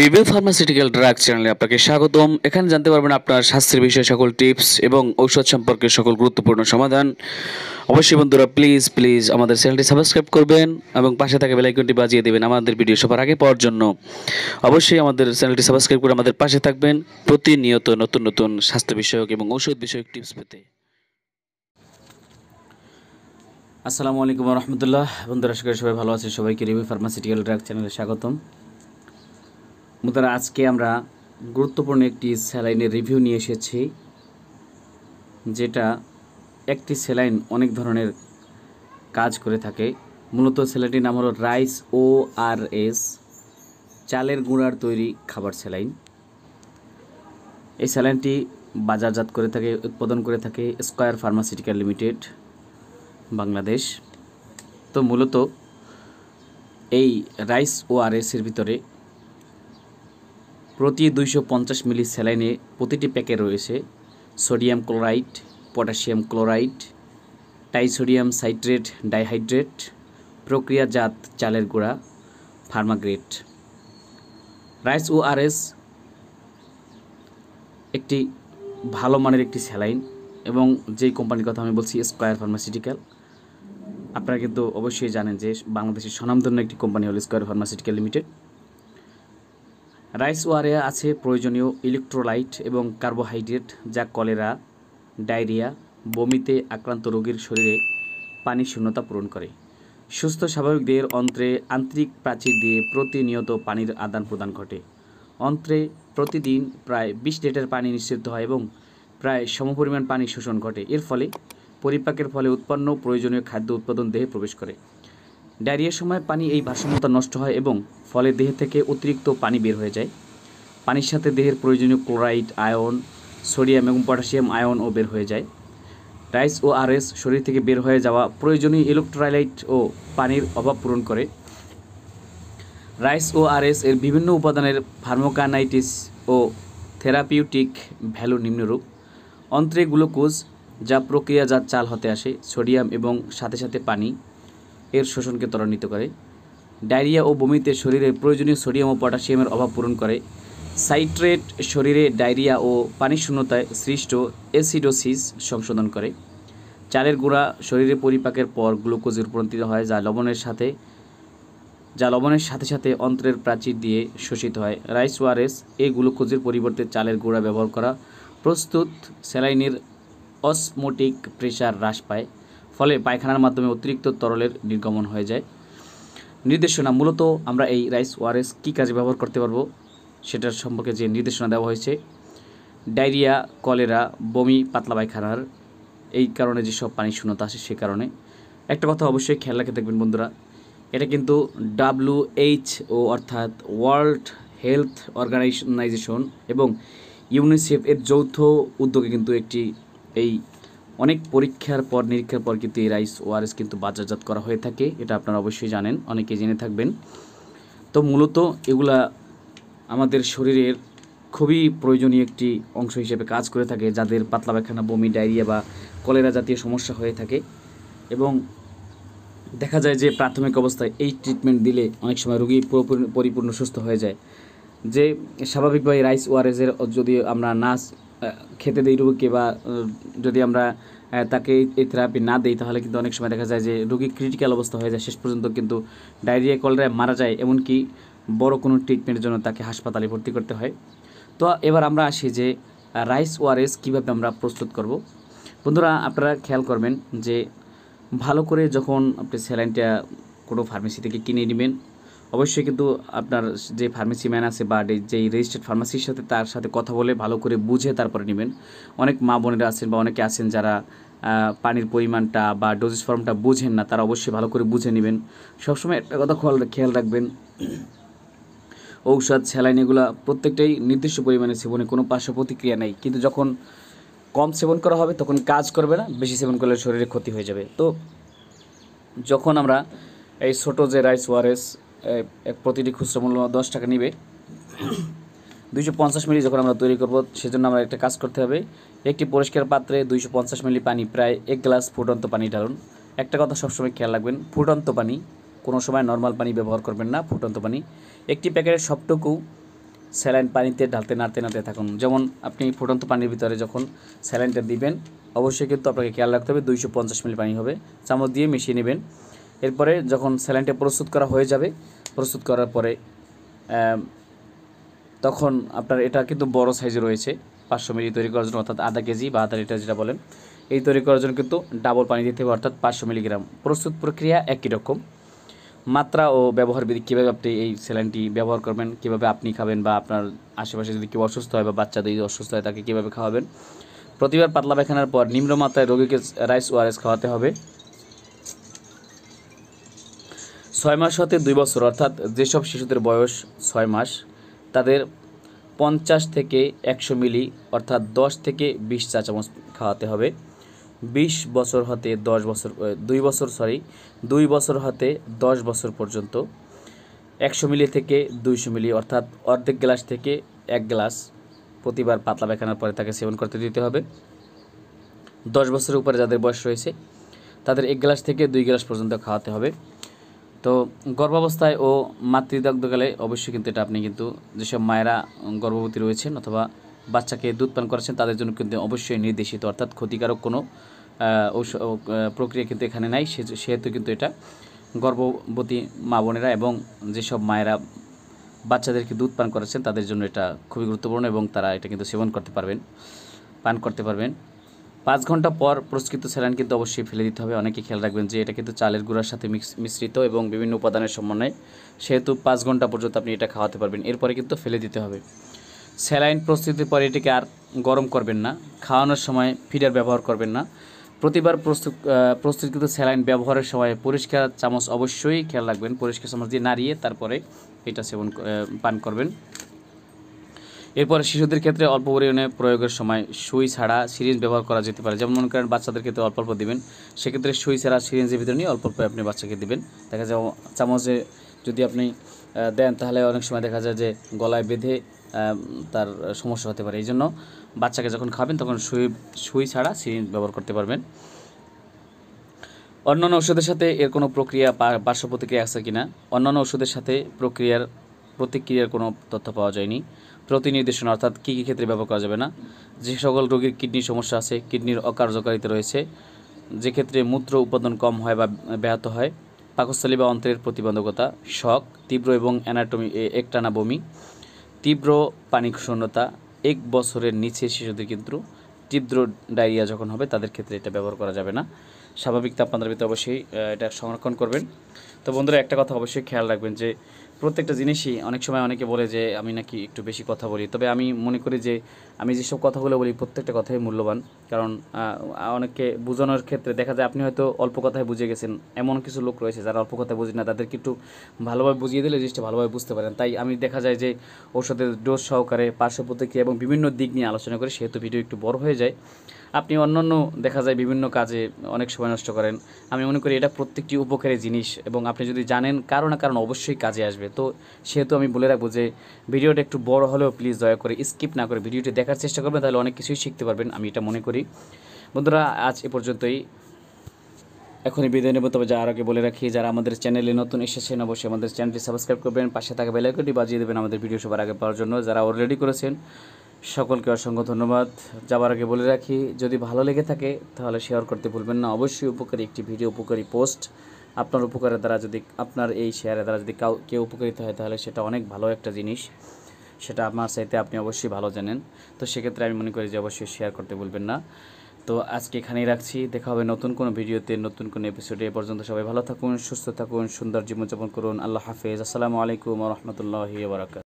review pharmaceutical drug চ্যানেলে আপনাকে স্বাগতম এখানে জানতে পারবেন আপনার স্বাস্থ্যের বিষয়ে সকল টিপস এবং ঔষধ সম্পর্কে সকল গুরুত্বপূর্ণ সমাধান অবশ্যই বন্ধুরা প্লিজ প্লিজ আমাদের চ্যানেলটি সাবস্ক্রাইব করবেন এবং পাশে থাকা বেলাইকনটি বাজিয়ে দেবেন আমাদের ভিডিও সবার আগে পাওয়ার জন্য অবশ্যই আমাদের চ্যানেলটি সাবস্ক্রাইব করে আমাদের পাশে থাকবেন প্রতিনিয়ত নতুন নতুন স্বাস্থ্য বিষয়ক এবং ঔষধ বিষয়ক টিপস পেতে আসসালামু আলাইকুম রহমতুল্লাহ বন্ধুরা সবাই ভালো আছে সবাইকে রিভিউ ফার্মাসিউটিক্যাল ড্রাগ চ্যানেলে স্বাগতম বন্ধুরা আজকে আমরা গুরুত্বপূর্ণ একটি স্যালাইনের রিভিউ নিয়ে এসেছি যেটা একটি স্যালাইন অনেক ধরনের কাজ করে থাকে মূলত স্যালাইনটির নাম হলো রাইস ও আর এস চালের গুঁড়ার তৈরি খাবার স্যালাইন এই স্যালাইনটি বাজারজাত করে থাকে উৎপাদন করে থাকে স্কোয়ার ফার্মাসিউটিক্যাল লিমিটেড বাংলাদেশ তো মূলত এই রাইস ও আর এসের ভিতরে প্রতি দুইশো পঞ্চাশ মিলি স্যালাইনে প্রতিটি প্যাকে রয়েছে sodium chloride potassium chloride trisodium citrate dihydrate প্রক্রিয়াজাত চালের গুঁড়া ফার্মাগ্রেট রাইস ও আরএস একটি ভালো মানের একটি স্যালাইন এবং যেই কোম্পানির কথা আমি বলছি স্কোয়ার ফার্মাসিউটিক্যাল আপনারা কিন্তু অবশ্যই জানেন যে বাংলাদেশের স্বনামধন্য একটি কোম্পানি হল স্কোয়ার ফার্মাসিউটিক্যাল লিমিটেড রাইস ওয়ারে আছে প্রয়োজনীয় ইলেকট্রোলাইট এবং কার্বোহাইড্রেট যা কলেরা ডায়রিয়া বমিতে আক্রান্ত রোগীর শরীরে পানি শূন্যতা পূরণ করে সুস্থ স্বাভাবিক দেহের অন্ত্রে আন্তরিক প্রাচীর দিয়ে প্রতিনিয়ত পানির আদান প্রদান ঘটে অন্ত্রে প্রতিদিন প্রায় বিশ লিটার পানি নিঃসৃত হয় এবং প্রায় সমপরিমাণ পানি শোষণ ঘটে এর ফলে পরিপাকের ফলে উৎপন্ন প্রয়োজনীয় খাদ্য উৎপাদন দেহে প্রবেশ করে ডায়রিয়ার সময় পানি এই ভারসাম্যতা নষ্ট হয় এবং ফলে দেহ থেকে অতিরিক্ত পানি বের হয়ে যায় পানির সাথে দেহের প্রয়োজনীয় ক্লোরাইড আয়ন সোডিয়াম এবং পটাশিয়াম আয়নও বের হয়ে যায় রাইস ও আরএস শরীর থেকে বের হয়ে যাওয়া প্রয়োজনীয় ইলেকট্রোলাইট ও পানির অভাব পূরণ করে রাইস ও আরএস এর বিভিন্ন উপাদানের ফার্মোকানাইটিস ও থেরাপিউটিক ভ্যালু নিম্নরূপ অন্ত্রে গ্লুকোজ যা প্রক্রিয়াজাত চাল হতে আসে সোডিয়াম এবং সাথে সাথে পানি এর শোষণকে ত্বরান্বিত করে ডায়রিয়া ও বমিতে শরীরে প্রয়োজনীয় সোডিয়াম ও পটাশিয়ামের অভাব পূরণ করে সাইট্রেট শরীরে ডায়রিয়া ও পানিশূন্যতায় সৃষ্ট অ্যাসিডোসিস সংশোধন করে চালের গুঁড়া শরীরে পরিপাকের পর গ্লুকোজে রূপান্তরিত হয় যা লবণের সাথে যা লবণের সাথে সাথে অন্ত্রের প্রাচীর দিয়ে শোষিত হয় রাইস ওয়ারেস এই গ্লুকোজের পরিবর্তে চালের গুঁড়া ব্যবহার করা প্রস্তুত স্যালাইনের অসমোটিক প্রেশার হ্রাস পায় ফলে পায়খানার মাধ্যমে অতিরিক্ত তরলের নির্গমন হয়ে যায় নির্দেশনা মূলত আমরা এই রাইস ওয়ারেস কী কাজে ব্যবহার করতে পারবো সেটার সম্পর্কে যে নির্দেশনা দেওয়া হয়েছে ডায়রিয়া কলেরা বমি পাতলা পায়খানার এই কারণে যেসব পানি শূন্যতা আসে সে কারণে একটা কথা অবশ্যই খেয়াল রাখে দেখবেন বন্ধুরা এটা কিন্তু ডাব্লু এইচ ও অর্থাৎ ওয়ার্ল্ড হেলথ অর্গানাইজেশন এবং ইউনিসেফ এর যৌথ উদ্যোগে কিন্তু একটি এই অনেক পরীক্ষার পর নিরীক্ষার পর কিন্তু এই রাইস ওআরএস কিন্তু বাজারজাত করা হয়ে থাকে এটা আপনারা অবশ্যই জানেন অনেকে জেনে থাকবেন তো মূলত এগুলা আমাদের শরীরের খুবই প্রয়োজনীয় একটি অংশ হিসেবে কাজ করে থাকে যাদের পাতলা পায়খানা বমি ডায়রিয়া বা কলেরা জাতীয় সমস্যা হয়ে থাকে এবং দেখা যায় যে প্রাথমিক অবস্থায় এই ট্রিটমেন্ট দিলে অনেক সময় রুগী পরিপূর্ণ সুস্থ হয়ে যায় যে স্বাভাবিকভাবে রাইস ওয়ারেজের যদি আমরা না খেতে দেই রোগীকে বা যদি আমরা তাকে এই থেরাপি না দেই তাহলে কিন্তু অনেক সময় দেখা যায় যে রোগী ক্রিটিক্যাল অবস্থা হয়ে যায় শেষ পর্যন্ত কিন্তু ডায়রিয়া কলেরায় মারা যায় এমনকি বড় কোনো ট্রিটমেন্টের জন্য তাকে হাসপাতালে ভর্তি করতে হয় তো এবার আমরা আসি যে রাইস ওয়ারেস কীভাবে আমরা প্রস্তুত করব বন্ধুরা আপনারা খেয়াল করবেন যে ভালো করে যখন আপনি স্যালাইনটা কোনো ফার্মেসি থেকে কিনে নেবেন অবশ্যই কিন্তু আপনার যে ফার্মেসি ম্যান আছে বা যেই রেজিস্টার্ড ফার্মাসির সাথে তার সাথে কথা বলে ভালো করে বুঝে তারপরে নেবেন অনেক মা বোনেরা আছেন বা অনেকে আছেন যারা পানির পরিমাণটা বা ডোজেস ফর্মটা বুঝেন না তারা অবশ্যই ভালো করে বুঝে নেবেন সবসময় একটা কথা খেয়াল রাখবেন ঔষধ স্যালাইন এগুলো প্রত্যেকটাই নির্দিষ্ট পরিমাণে সেবনে কোনো পার্শ্ব প্রতিক্রিয়া নেই কিন্তু যখন কম সেবন করা হবে তখন কাজ করবে না বেশি সেবন করলে শরীরে ক্ষতি হয়ে যাবে তো যখন আমরা এই ছোটো যে রাইস ওয়ারেস প্রতিটি খুচরা মূল্য দশ টাকা নিবে দুইশো পঞ্চাশ মিলি যখন আমরা তৈরি করব সেজন্য আমরা একটা কাজ করতে হবে একটি পরিষ্কার পাত্রে দুইশো পঞ্চাশ মিলি পানি প্রায় এক গ্লাস ফুটন্ত পানি ঢালুন একটা কথা সবসময় খেয়াল রাখবেন ফুটন্ত পানি কোনো সময় নর্মাল পানি ব্যবহার করবেন না ফুটন্ত পানি একটি প্যাকেটের সবটুকু স্যালাইন পানিতে ঢালতে নাড়তে নাড়তে থাকুন যেমন আপনি ফুটন্ত পানির ভিতরে যখন স্যালাইনটা দিবেন অবশ্যই কিন্তু আপনাকে খেয়াল রাখতে হবে দুইশো পঞ্চাশ মিলি পানি হবে চামচ দিয়ে মিশিয়ে নেবেন এরপরে যখন স্যালাইনটা প্রস্তুত করা হয়ে যাবে প্রস্তুত করার পরে তখন আপনার এটা কিন্তু বড় সাইজে রয়েছে পাঁচশো মিলি তৈরি করার জন্য অর্থাৎ আধা কেজি বা আধা লিটার যেটা বলেন এই তৈরি করার জন্য কিন্তু ডাবল পানি দিতে হবে অর্থাৎ পাঁচশো মিলিগ্রাম প্রস্তুত প্রক্রিয়া একই রকম মাত্রা ও ব্যবহার বিধি কীভাবে আপনি এই স্যালাইনটি ব্যবহার করবেন কীভাবে আপনি খাবেন বা আপনার আশেপাশে যদি কেউ অসুস্থ হয় বা বাচ্চা যদি অসুস্থ হয় তাকে কীভাবে খাওয়াবেন প্রতিবার পাতলা পায়খানার পর নিম্ন মাত্রায় রোগীকে রাইস ওআরএস খাওয়াতে হবে ছয় মাস হতে দুই বছর অর্থাৎ যেসব শিশুদের বয়স ছয় মাস তাদের পঞ্চাশ থেকে একশো মিলি অর্থাৎ দশ থেকে বিশ চা চামচ খাওয়াতে হবে বিশ বছর হতে দশ বছর দুই বছর সরি দুই বছর হতে দশ বছর পর্যন্ত একশো মিলি থেকে দুইশো মিলি অর্থাৎ অর্ধেক গ্লাস থেকে এক গ্লাস প্রতিবার পাতলা বেখানার পরে তাকে সেবন করতে দিতে হবে দশ বছরের উপরে যাদের বয়স রয়েছে তাদের এক গ্লাস থেকে দুই গ্লাস পর্যন্ত খাওয়াতে হবে তো গর্ভাবস্থায় ও মাতৃদগ্ধকালে অবশ্যই কিন্তু এটা আপনি কিন্তু যেসব মায়েরা গর্ভবতী রয়েছেন অথবা বাচ্চাকে দুধ পান করেছেন তাদের জন্য কিন্তু অবশ্যই নির্দেশিত অর্থাৎ ক্ষতিকারক কোনো প্রক্রিয়া কিন্তু এখানে নাই সেহেতু কিন্তু এটা গর্ভবতী মা বোনেরা এবং যেসব মায়েরা বাচ্চাদেরকে দুধ পান করেছেন তাদের জন্য এটা খুবই গুরুত্বপূর্ণ এবং তারা এটা কিন্তু সেবন করতে পারবেন পান করতে পারবেন পাঁচ ঘন্টা পর প্রস্কৃত স্যালাইন কিন্তু অবশ্যই ফেলে দিতে হবে অনেকে খেয়াল রাখবেন যে এটা কিন্তু চালের গুঁড়ার সাথে মিক্স মিশ্রিত এবং বিভিন্ন উপাদানের সমন্বয়ে সেহেতু পাঁচ ঘন্টা পর্যন্ত আপনি এটা খাওয়াতে পারবেন এরপরে কিন্তু ফেলে দিতে হবে স্যালাইন প্রস্তুতির পরে এটিকে আর গরম করবেন না খাওয়ানোর সময় ফিডার ব্যবহার করবেন না প্রতিবার প্রস্তুত প্রস্তুতকৃত স্যালাইন ব্যবহারের সময় পরিষ্কার চামচ অবশ্যই খেয়াল রাখবেন পরিষ্কার চামচ দিয়ে নাড়িয়ে তারপরে এটা সেবন পান করবেন এরপর শিশুদের ক্ষেত্রে অল্প পরিমাণে প্রয়োগের সময় সুই ছাড়া সিরিঞ্জ ব্যবহার করা যেতে পারে যেমন মনে করেন বাচ্চাদের ক্ষেত্রে অল্প অল্প দেবেন সেক্ষেত্রে সুই ছাড়া সিরিঞ্জের ভিতরে নিয়ে অল্প অল্প আপনি বাচ্চাকে দেবেন দেখা যায় চামচে যদি আপনি দেন তাহলে অনেক সময় দেখা যায় যে গলায় বেঁধে তার সমস্যা হতে পারে এই জন্য বাচ্চাকে যখন খাবেন তখন সুই সুই ছাড়া সিরিঞ্জ ব্যবহার করতে পারবেন অন্যান্য ওষুধের সাথে এর কোনো প্রক্রিয়া পার্শ্ব প্রতিক্রিয়া আছে কিনা অন্যান্য ওষুধের সাথে প্রক্রিয়ার প্রতিক্রিয়ার কোনো তথ্য পাওয়া যায়নি প্রতিনির্দেশনা অর্থাৎ কী কী ক্ষেত্রে ব্যবহার করা যাবে না যে সকল রোগীর কিডনির সমস্যা আছে কিডনির অকার্যকারিতা রয়েছে যে ক্ষেত্রে মূত্র উৎপাদন কম হয় বা ব্যাহত হয় পাকস্থলী বা অন্ত্রের প্রতিবন্ধকতা শখ তীব্র এবং অ্যানাটমি একটানা বমি তীব্র পানি শূন্যতা এক বছরের নিচে শিশুদের কিন্তু তীব্র ডায়রিয়া যখন হবে তাদের ক্ষেত্রে এটা ব্যবহার করা যাবে না স্বাভাবিক তাপমাত্রার ভিতরে অবশ্যই এটা সংরক্ষণ করবেন তো বন্ধুরা একটা কথা অবশ্যই খেয়াল রাখবেন যে প্রত্যেকটা জিনিসই অনেক সময় অনেকে বলে যে আমি নাকি একটু বেশি কথা বলি তবে আমি মনে করি যে আমি যেসব কথাগুলো বলি প্রত্যেকটা কথাই মূল্যবান কারণ অনেককে বোঝানোর ক্ষেত্রে দেখা যায় আপনি হয়তো অল্প কথায় বুঝে গেছেন এমন কিছু লোক রয়েছে যারা অল্প কথায় বুঝে না তাদেরকে একটু ভালোভাবে বুঝিয়ে দিলে জিনিসটা ভালোভাবে বুঝতে পারেন তাই আমি দেখা যায় যে ওষুধের ডোজ সহকারে পার্শ্ব প্রতিক্রিয়া এবং বিভিন্ন দিক নিয়ে আলোচনা করে সেহেতু ভিডিও একটু বড় হয়ে যায় আপনি অন্যান্য দেখা যায় বিভিন্ন কাজে অনেক সময় নষ্ট করেন আমি মনে করি এটা প্রত্যেকটি উপকারী জিনিস এবং আপনি যদি জানেন কারো না কারণ অবশ্যই কাজে আসবে তো সেহেতু আমি বলে রাখবো যে ভিডিওটা একটু বড় হলেও প্লিজ দয়া করে স্কিপ না করে ভিডিওটি দেখ দেখার চেষ্টা করবেন তাহলে অনেক কিছুই শিখতে পারবেন আমি এটা মনে করি বন্ধুরা আজ এ পর্যন্তই এখনই বিদায় নেব তবে যা আগে বলে রাখি যারা আমাদের চ্যানেলে নতুন এসেছেন অবশ্যই আমাদের চ্যানেলটি সাবস্ক্রাইব করবেন পাশে থাকা বেলাইকনটি বাজিয়ে দেবেন আমাদের ভিডিও সবার আগে পাওয়ার জন্য যারা অলরেডি করেছেন সকলকে অসংখ্য ধন্যবাদ যাবার আগে বলে রাখি যদি ভালো লেগে থাকে তাহলে শেয়ার করতে ভুলবেন না অবশ্যই উপকারী একটি ভিডিও উপকারী পোস্ট আপনার উপকারের দ্বারা যদি আপনার এই শেয়ারের দ্বারা যদি কেউ উপকারিত হয় তাহলে সেটা অনেক ভালো একটা জিনিস সেটা আমার চাইতে আপনি অবশ্যই ভালো জানেন তো সেক্ষেত্রে আমি মনে করি যে অবশ্যই শেয়ার করতে বলবেন না তো আজকে এখানেই রাখছি দেখা হবে নতুন কোনো ভিডিওতে নতুন কোনো এপিসোডে এ পর্যন্ত সবাই ভালো থাকুন সুস্থ থাকুন সুন্দর জীবনযাপন করুন আল্লাহ হাফেজ আসসালামু আলাইকুম রহমতুল্লাহ বারাকাত